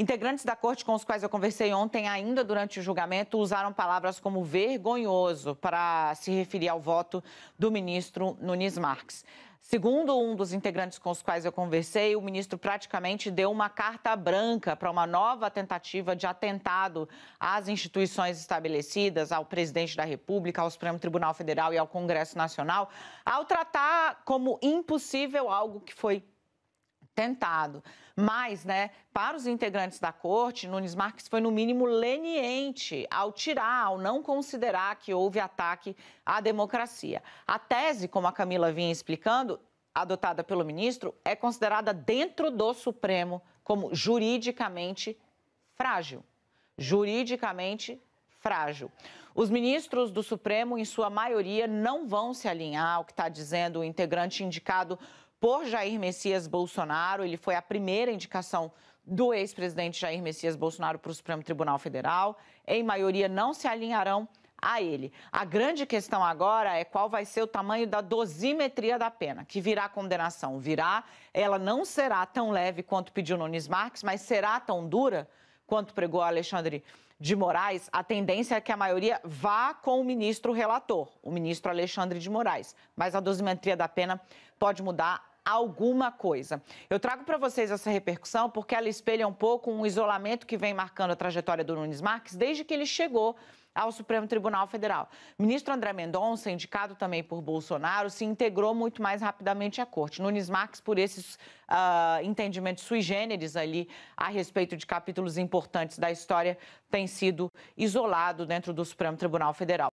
Integrantes da corte com os quais eu conversei ontem, ainda durante o julgamento, usaram palavras como vergonhoso para se referir ao voto do ministro Nunes Marques. Segundo um dos integrantes com os quais eu conversei, o ministro praticamente deu uma carta branca para uma nova tentativa de atentado às instituições estabelecidas, ao presidente da República, ao Supremo Tribunal Federal e ao Congresso Nacional, ao tratar como impossível algo que foi tentado. Mas, né, para os integrantes da corte, Nunes Marques foi, no mínimo, leniente ao tirar, ao não considerar que houve ataque à democracia. A tese, como a Camila vinha explicando, adotada pelo ministro, é considerada dentro do Supremo como juridicamente frágil. Juridicamente frágil. Os ministros do Supremo, em sua maioria, não vão se alinhar ao que está dizendo o integrante indicado por Jair Messias Bolsonaro. Ele foi a primeira indicação do ex-presidente Jair Messias Bolsonaro para o Supremo Tribunal Federal. Em maioria, não se alinharão a ele. A grande questão agora é qual vai ser o tamanho da dosimetria da pena, que virá a condenação. Virá, ela não será tão leve quanto pediu Nunes Marques, mas será tão dura quanto pregou Alexandre de Moraes. A tendência é que a maioria vá com o ministro relator, o ministro Alexandre de Moraes. Mas a dosimetria da pena pode mudar alguma coisa. Eu trago para vocês essa repercussão porque ela espelha um pouco um isolamento que vem marcando a trajetória do Nunes Marques desde que ele chegou ao Supremo Tribunal Federal. ministro André Mendonça, indicado também por Bolsonaro, se integrou muito mais rapidamente à corte. Nunes Marques, por esses uh, entendimentos sui generis ali a respeito de capítulos importantes da história, tem sido isolado dentro do Supremo Tribunal Federal.